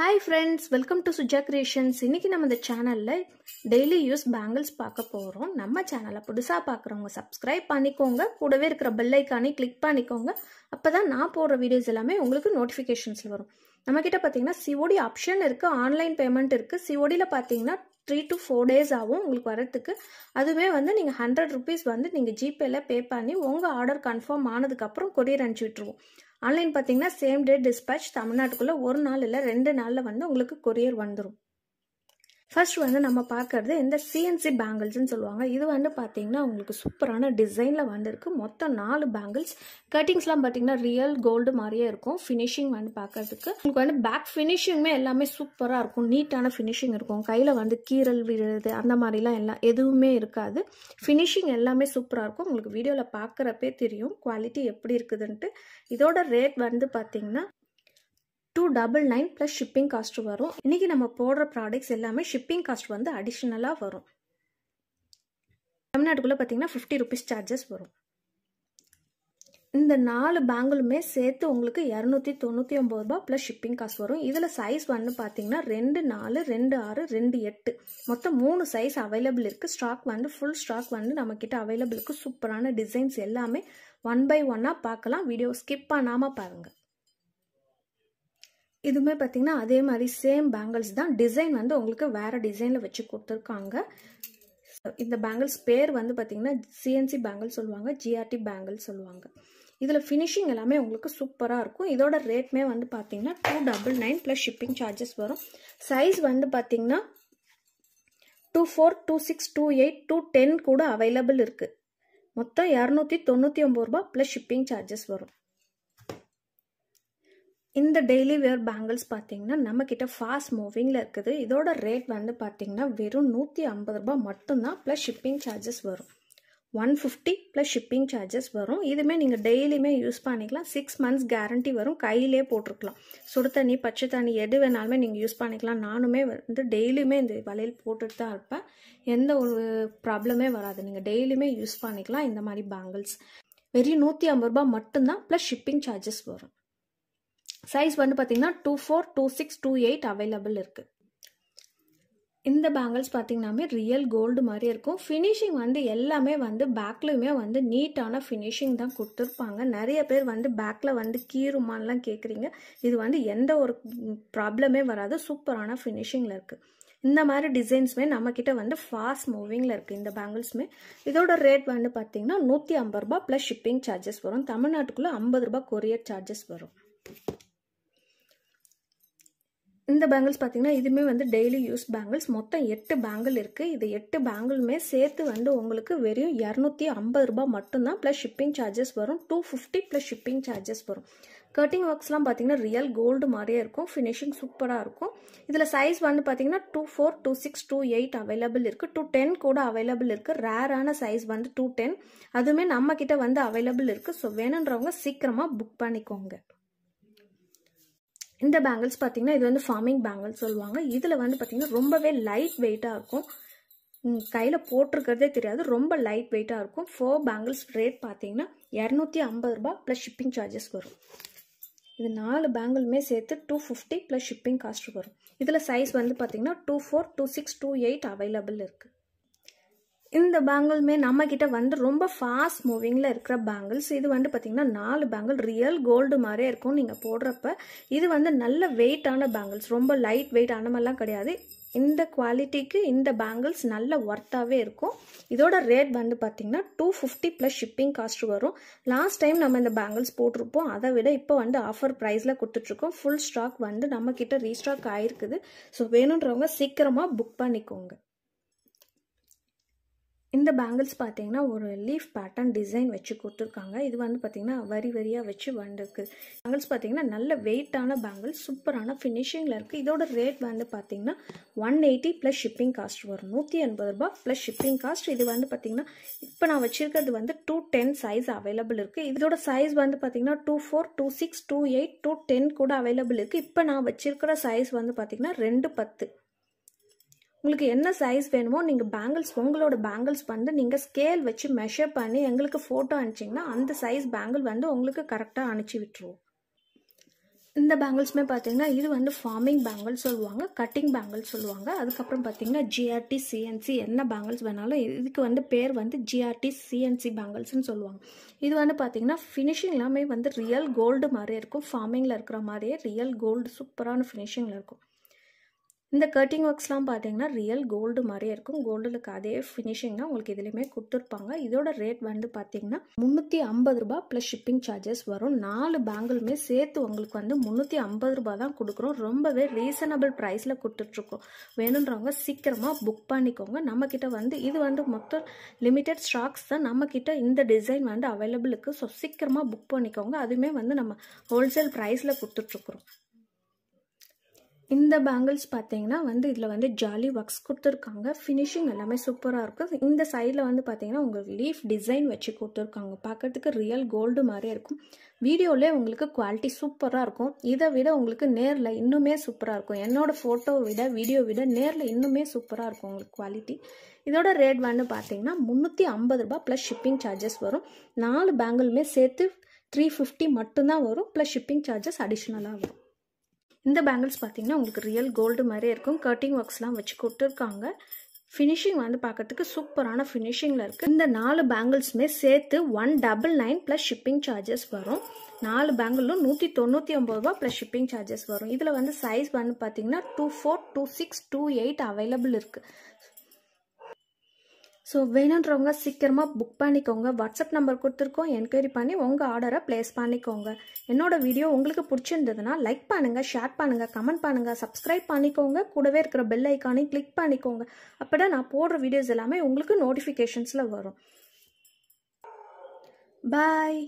hi friends welcome to Suja creations இன்றைக்கி நம்ம இந்த சேனலில் டெய்லி யூஸ் பேங்கிள்ஸ் பார்க்க போகிறோம் நம்ம சேனலை புதுசாக பார்க்குறவங்க சப்ஸ்கிரைப் பண்ணிக்கோங்க கூடவே இருக்கிற பெல்லைக்கானே கிளிக் பண்ணிக்கோங்க அப்போ தான் நான் போடுற வீடியோஸ் எல்லாமே உங்களுக்கு நோட்டிஃபிகேஷன்ஸில் வரும் நம்மக்கிட்ட பார்த்தீங்கன்னா சிஓடி ஆப்ஷன் இருக்குது ஆன்லைன் பேமெண்ட் இருக்குது சிஓடியில் பார்த்தீங்கன்னா த்ரீ டு ஃபோர் டேஸ் ஆகும் உங்களுக்கு வரத்துக்கு அதுவுமே வந்து நீங்கள் ஹண்ட்ரட் ருபீஸ் வந்து நீங்கள் ஜிபேயில் பே பண்ணி உங்கள் ஆர்டர் கன்ஃபார்ம் ஆனதுக்கப்புறம் கொரியர் அனுப்பிச்சி விட்ருவோம் ஆன்லைன் பார்த்தீங்கன்னா சேம் டே டிஸ்பேச் தமிழ்நாட்டுக்குள்ளே ஒரு நாள் இல்லை ரெண்டு நாளில் வந்து உங்களுக்கு கொரியர் வந்துடும் ஃபர்ஸ்ட் வந்து நம்ம பார்க்கறது இந்த சிஎன்சி பேங்கிள்ஸ்னு சொல்லுவாங்க இது வந்து பார்த்தீங்கன்னா உங்களுக்கு சூப்பரான டிசைனில் வந்துருக்கு மொத்தம் நாலு பேங்கிள்ஸ் கட்டிங்ஸ்லாம் பார்த்தீங்கன்னா ரியல் கோல்டு மாதிரியே இருக்கும் ஃபினிஷிங் வந்து பார்க்கறதுக்கு உங்களுக்கு வந்து பேக் ஃபினிஷிங்குமே எல்லாமே சூப்பராக இருக்கும் நீட்டான ஃபினிஷிங் இருக்கும் கையில் வந்து கீரல் விழுறது அந்த மாதிரிலாம் எல்லாம் எதுவுமே இருக்காது ஃபினிஷிங் எல்லாமே சூப்பராக இருக்கும் உங்களுக்கு வீடியோவில் பார்க்குறப்பே தெரியும் குவாலிட்டி எப்படி இருக்குதுன்ட்டு இதோட ரேட் வந்து பார்த்தீங்கன்னா two double nine plus shipping cost வரும் இன்றைக்கி நம்ம போடுற ப்ராடக்ட்ஸ் எல்லாமே ஷிப்பிங் காஸ்ட் வந்து அடிஷ்னலாக வரும் தமிழ்நாட்டுக்குள்ளே பார்த்தீங்கன்னா ஃபிஃப்டி ருபீஸ் சார்ஜஸ் வரும் இந்த நாலு பேங்குலுமே சேர்த்து உங்களுக்கு இரநூத்தி தொண்ணூற்றி ஒம்பது ரூபா ப்ளஸ் ஷிப்பிங் காஸ்ட் வரும் இதில் சைஸ் வந்து பார்த்தீங்கன்னா ரெண்டு நாலு ரெண்டு ஆறு ரெண்டு எட்டு மொத்தம் மூணு சைஸ் அவைலபிள் இருக்குது ஸ்டாக் வந்து ஃபுல் ஸ்டாக் வந்து நம்மக்கிட்ட அவைலபிள் இருக்குது சூப்பரான டிசைன்ஸ் எல்லாமே ஒன் பை ஒன்னாக பார்க்கலாம் வீடியோ ஸ்கிப் பண்ணாமல் பாருங்கள் இதுவுமே பார்த்தீங்கன்னா அதே மாதிரி சேம் பேங்கிள்ஸ் தான் டிசைன் வந்து உங்களுக்கு வேறு டிசைனில் வச்சு கொடுத்துருக்காங்க இந்த பேங்கிள்ஸ் பேர் வந்து பார்த்தீங்கன்னா சிஎன்சி பேங்கிள் சொல்லுவாங்க ஜிஆர்டி பேங்கிள் சொல்லுவாங்க இதில் ஃபினிஷிங் எல்லாமே உங்களுக்கு சூப்பராக இருக்கும் இதோட ரேட்மே வந்து பார்த்தீங்கன்னா two double nine plus shipping charges வரும் சைஸ் வந்து பார்த்தீங்கன்னா two four two six two eight two ten கூட அவைலபிள் இருக்குது மொத்தம் இரநூத்தி தொண்ணூற்றி ஒம்பது ரூபா ப்ளஸ் ஷிப்பிங் சார்ஜஸ் வரும் இந்த டெய்லி வேர் பேங்கிள்ஸ் பார்த்தீங்கன்னா நம்மக்கிட்ட ஃபாஸ்ட் மூவிங்கில் இருக்குது இதோட ரேட் வந்து பார்த்தீங்கன்னா வெறும் நூற்றி ஐம்பது ரூபா மட்டும்தான் ப்ளஸ் ஷிப்பிங் சார்ஜஸ் வரும் one fifty plus shipping charges வரும் இதுவுமே நீங்கள் டெய்லியுமே யூஸ் பண்ணிக்கலாம் சிக்ஸ் மந்த்ஸ் கேரண்டி வரும் கையிலே போட்டிருக்கலாம் சுடு தண்ணி பச்சை தண்ணி எது வேணாலுமே நீங்கள் யூஸ் பண்ணிக்கலாம் நானுமே வந்து டெய்லியுமே இந்த வலையில் போட்டுட்டு தான் இருப்பேன் எந்த ஒரு ப்ராப்ளமே வராது நீங்கள் டெய்லியுமே யூஸ் பண்ணிக்கலாம் இந்த மாதிரி பேங்கிள்ஸ் வெறும் நூற்றி ஐம்பது ரூபாய் மட்டும்தான் ப்ளஸ் ஷிப்பிங் சார்ஜஸ் வரும் சைஸ் வந்து பார்த்தீங்கன்னா two four two six two eight available இருக்குது இந்த பேங்கிள்ஸ் பார்த்தீங்கன்னா ரியல் கோல்டு மாதிரி இருக்கும் ஃபினிஷிங் வந்து எல்லாமே வந்து பேக்லையுமே வந்து நீட்டான ஃபினிஷிங் தான் கொடுத்துருப்பாங்க நிறைய பேர் வந்து பேக்கில் வந்து கீருமான்லாம் கேட்குறீங்க இது வந்து எந்த ஒரு ப்ராப்ளமே வராது சூப்பரான ஃபினிஷிங்கில் இருக்குது இந்த மாதிரி டிசைன்ஸுமே நம்மக்கிட்ட வந்து ஃபாஸ்ட் மூவிங்கில் இருக்குது இந்த பேங்கிள்ஸுமே இதோட ரேட் வந்து பார்த்தீங்கன்னா நூற்றி ஐம்பது ரூபா ப்ளஸ் ஷிப்பிங் சார்ஜஸ் வரும் தமிழ்நாட்டுக்குள்ளே ஐம்பது ரூபா கொரியர் சார்ஜஸ் வரும் இந்த பேங்கிள்ஸ் பார்த்தீங்கன்னா இதுவுமே வந்து டெய்லி யூஸ் பேங்கிள்ஸ் மொத்தம் எட்டு பேங்கிள் இருக்குது இது எட்டு பேங்கிளுமே சேர்த்து வந்து உங்களுக்கு வெறும் இரநூத்தி ஐம்பது ரூபா மட்டும்தான் ப்ளஸ் ஷிப்பிங் சார்ஜஸ் வரும் two fifty plus shipping charges வரும் கட்டிங் ஒர்க்ஸ்லாம் பார்த்தீங்கன்னா ரியல் கோல்டு மாதிரியே இருக்கும் ஃபினிஷிங் சூப்பராக இருக்கும் இதில் சைஸ் வந்து பார்த்தீங்கன்னா two four two six two eight available இருக்குது டூ டென் கூட அவைலபிள் இருக்குது ரேரான சைஸ் வந்து டூ டென் அதுவுமே நம்மக்கிட்ட வந்து அவைலபிள் இருக்குது ஸோ வேணுன்றவங்க சீக்கிரமாக புக் பண்ணிக்கோங்க இந்த பேங்கிள்ஸ் பார்த்தீங்கன்னா இது வந்து ஃபார்மிங் பேங்கிள் சொல்லுவாங்க இதில் வந்து பார்த்தீங்கன்னா ரொம்பவே லைட் வெயிட்டாக இருக்கும் கையில் போட்டிருக்கிறதே தெரியாது ரொம்ப லைட் வெயிட்டாக இருக்கும் ஃபோர் பேங்கிள்ஸ் ரேட் பார்த்தீங்கன்னா இரநூத்தி ஐம்பது ரூபா ப்ளஸ் ஷிப்பிங் சார்ஜஸ் வரும் இது நாலு பேங்கிளுமே சேர்த்து two fifty plus shipping cost வரும் இதில் சைஸ் வந்து பார்த்தீங்கன்னா two four two six two eight available இருக்குது இந்த பேங்கிள்மே நம்ம கிட்ட வந்து ரொம்ப ஃபாஸ்ட் மூவிங்கில் இருக்கிற பேங்கிள்ஸ் இது வந்து பார்த்தீங்கன்னா நாலு பேங்கிள் ரியல் கோல்டு மாதிரியே இருக்கும் நீங்கள் போடுறப்ப இது வந்து நல்ல வெயிட்டான பேங்கிள்ஸ் ரொம்ப லைட் வெயிட் அந்த மாதிரிலாம் கிடையாது இந்த குவாலிட்டிக்கு இந்த பேங்கிள்ஸ் நல்ல ஒர்த்தாகவே இருக்கும் இதோட ரேட் வந்து பார்த்திங்கன்னா two fifty plus shipping cost வரும் லாஸ்ட் டைம் நம்ம இந்த பேங்கிள்ஸ் போட்டிருப்போம் அதை விட இப்போ வந்து ஆஃபர் ப்ரைஸில் கொடுத்துட்ருக்கோம் ஃபுல் ஸ்டாக் வந்து நம்மக்கிட்ட ரீஸ்டாக் ஆகிருக்குது ஸோ வேணுன்றவங்க சீக்கிரமாக புக் பண்ணிக்கோங்க இந்த பேங்கிள்ஸ் பார்த்தீங்கன்னா ஒரு லீஃப் பேட்டர்ன் டிசைன் வச்சு கொடுத்துருக்காங்க இது வந்து பார்த்தீங்கன்னா வரி வரியாக வச்சு வந்துருக்கு பேங்கிள்ஸ் பார்த்தீங்கன்னா நல்ல வெயிட்டான பேங்கிள்ஸ் சூப்பரான ஃபினிஷிங்கில் இருக்குது இதோட ரேட் வந்து பார்த்தீங்கன்னா one eighty plus shipping cost வரும் நூற்றி எண்பது ரூபா ப்ளஸ் ஷிப்பிங் காஸ்ட் இது வந்து பார்த்தீங்கன்னா இப்போ நான் வச்சுருக்கிறது வந்து டூ டென் சைஸ் அவைலபிள் இருக்குது இதோட சைஸ் வந்து பார்த்தீங்கன்னா two four two six two eight two ten கூட அவைலபிள் இருக்குது இப்போ நான் வச்சுருக்கிற சைஸ் வந்து பார்த்தீங்கன்னா ரெண்டு பத்து உங்களுக்கு என்ன சைஸ் வேணுமோ நீங்கள் பேங்கிள்ஸ் உங்களோட பேங்கிள்ஸ் வந்து நீங்கள் ஸ்கேல் வச்சு மெஷர் பண்ணி எங்களுக்கு ஃபோட்டோ அனுப்பிச்சிங்கன்னா அந்த சைஸ் பேங்கிள் வந்து உங்களுக்கு கரெக்டாக அனுப்பிச்சி விட்டுருவோம் இந்த பேங்கிள்ஸுமே பார்த்தீங்கன்னா இது வந்து ஃபார்மிங் பேங்கிள் சொல்லுவாங்க கட்டிங் பேங்கிள் சொல்லுவாங்க அதுக்கப்புறம் பார்த்தீங்கன்னா ஜிஆர்டி சிஎன்சி என்ன பேங்கிள்ஸ் வேணாலும் இதுக்கு வந்து பேர் வந்து ஜிஆர்டி சிஎன்சி பேங்கிள்ஸ்னு சொல்லுவாங்க இது வந்து பார்த்தீங்கன்னா ஃபினிஷிங் எல்லாமே வந்து ரியல் கோல்டு மாதிரியே இருக்கும் ஃபார்மிங்கில் இருக்கிற மாதிரியே ரியல் கோல்டு சூப்பரான ஃபினிஷிங்கில் இருக்கும் இந்த கட்டிங் ஒர்க்ஸ்லாம் பார்த்தீங்கன்னா ரியல் கோல்டு மாதிரியே இருக்கும் கோல்டுக்கு அதே ஃபினிஷிங் தான் உங்களுக்கு இதுலேயுமே கொடுத்துருப்பாங்க இதோட ரேட் வந்து பார்த்தீங்கன்னா முந்நூற்றி ஐம்பது ரூபா ப்ளஸ் ஷிப்பிங் சார்ஜஸ் வரும் நாலு பேங்கிளுமே சேர்த்து உங்களுக்கு வந்து முந்நூற்றி ஐம்பது ரூபா தான் கொடுக்குறோம் ரொம்பவே ரீசனபிள் ப்ரைஸில் கொடுத்துட்ருக்கோம் வேணுன்றவங்க சீக்கிரமாக புக் பண்ணிக்கோங்க நம்மக்கிட்ட வந்து இது வந்து மொத்தம் லிமிட்டெட் ஸ்டாக்ஸ் தான் நம்மக்கிட்ட இந்த டிசைன் வந்து அவைலபிள் இருக்குது ஸோ சீக்கிரமாக புக் பண்ணிக்கோங்க அதுவுமே வந்து நம்ம ஹோல்சேல் ப்ரைஸில் கொடுத்துட்ருக்குறோம் இந்த பேங்கிள்ஸ் பார்த்தீங்கன்னா வந்து இதில் வந்து ஜாலி ஒர்க்ஸ் கொடுத்துருக்காங்க ஃபினிஷிங் எல்லாமே சூப்பராக இருக்கும் இந்த சைடில் வந்து பார்த்தீங்கன்னா உங்களுக்கு லீஃப் டிசைன் வச்சு கொடுத்துருக்காங்க பார்க்கறதுக்கு ரியல் கோல்டு மாதிரியே இருக்கும் வீடியோவிலே உங்களுக்கு குவாலிட்டி சூப்பராக இருக்கும் இதை விட உங்களுக்கு நேரில் இன்னுமே சூப்பராக இருக்கும் என்னோடய ஃபோட்டோவை விட வீடியோ விட நேரில் இன்னுமே சூப்பராக இருக்கும் உங்களுக்கு குவாலிட்டி இதோட ரேட் வந்து பார்த்தீங்கன்னா முந்நூற்றி ஐம்பது ரூபா ப்ளஸ் ஷிப்பிங் சார்ஜஸ் வரும் நாலு பேங்கிளுமே சேர்த்து த்ரீ ஃபிஃப்டி மட்டும்தான் வரும் ப்ளஸ் ஷிப்பிங் சார்ஜஸ் அடிஷ்னலாக வரும் இந்த பேங்கிள்ஸ் பார்த்தீங்கன்னா உங்களுக்கு ரியல் கோல்டு மாதிரியே இருக்கும் கட்டிங் ஒர்க்ஸ்லாம் வச்சு கொடுத்துருக்காங்க ஃபினிஷிங் வந்து பார்க்கறதுக்கு சூப்பரான ஃபினிஷிங்கில் இருக்குது இந்த நாலு பேங்கிள்ஸுமே சேர்த்து one double nine plus shipping charges வரும் நாலு பேங்கிளும் நூற்றி தொண்ணூற்றி ஒம்பது ரூபா ப்ளஸ் ஷிப்பிங் சார்ஜஸ் வரும் இதில் வந்து சைஸ் வந்து பார்த்தீங்கன்னா two four two six two eight available இருக்குது ஸோ வேணுன்றவங்க சீக்கிரமாக புக் பண்ணிக்கோங்க வாட்ஸ்அப் நம்பர் கொடுத்துருக்கோம் என்கொயரி பண்ணி உங்கள் ஆர்டரை ப்ளேஸ் பண்ணிக்கோங்க என்னோடய வீடியோ உங்களுக்கு பிடிச்சிருந்ததுன்னா லைக் பண்ணுங்கள் ஷேர் பண்ணுங்கள் கமெண்ட் பண்ணுங்கள் சப்ஸ்கிரைப் பண்ணிக்கோங்க கூடவே இருக்கிற பெல் ஐக்கானையும் கிளிக் பண்ணிக்கோங்க அப்படின்னா நான் போடுற வீடியோஸ் எல்லாமே உங்களுக்கு நோட்டிஃபிகேஷன்ஸில் வரும் பாய்